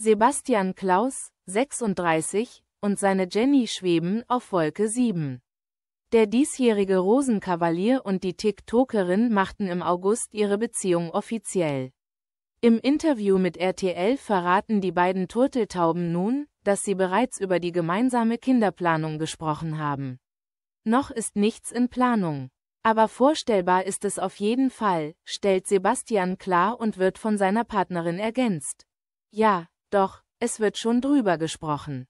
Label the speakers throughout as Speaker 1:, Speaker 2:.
Speaker 1: Sebastian Klaus, 36, und seine Jenny schweben auf Wolke 7. Der diesjährige Rosenkavalier und die TikTokerin machten im August ihre Beziehung offiziell. Im Interview mit RTL verraten die beiden Turteltauben nun, dass sie bereits über die gemeinsame Kinderplanung gesprochen haben. Noch ist nichts in Planung. Aber vorstellbar ist es auf jeden Fall, stellt Sebastian klar und wird von seiner Partnerin ergänzt. Ja, doch, es wird schon drüber gesprochen.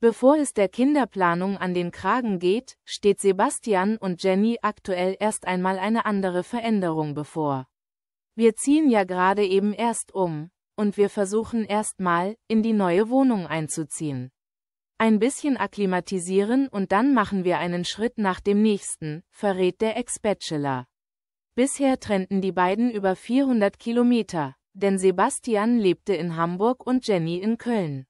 Speaker 1: Bevor es der Kinderplanung an den Kragen geht, steht Sebastian und Jenny aktuell erst einmal eine andere Veränderung bevor. Wir ziehen ja gerade eben erst um, und wir versuchen erstmal, in die neue Wohnung einzuziehen. Ein bisschen akklimatisieren und dann machen wir einen Schritt nach dem nächsten, verrät der Ex-Bachelor. Bisher trennten die beiden über 400 Kilometer, denn Sebastian lebte in Hamburg und Jenny in Köln.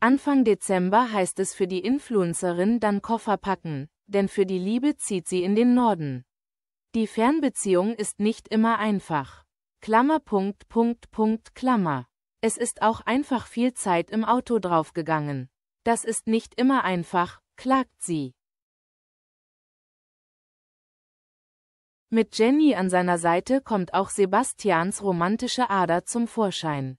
Speaker 1: Anfang Dezember heißt es für die Influencerin dann Koffer packen, denn für die Liebe zieht sie in den Norden. Die Fernbeziehung ist nicht immer einfach. Klammer Punkt Punkt Punkt Klammer. Es ist auch einfach viel Zeit im Auto draufgegangen. Das ist nicht immer einfach, klagt sie. Mit Jenny an seiner Seite kommt auch Sebastians romantische Ader zum Vorschein.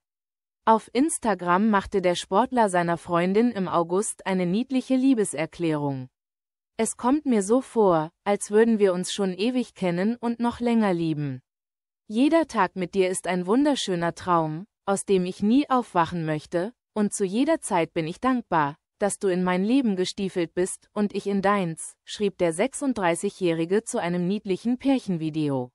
Speaker 1: Auf Instagram machte der Sportler seiner Freundin im August eine niedliche Liebeserklärung. Es kommt mir so vor, als würden wir uns schon ewig kennen und noch länger lieben. Jeder Tag mit dir ist ein wunderschöner Traum, aus dem ich nie aufwachen möchte, und zu jeder Zeit bin ich dankbar, dass du in mein Leben gestiefelt bist und ich in deins, schrieb der 36-Jährige zu einem niedlichen Pärchenvideo.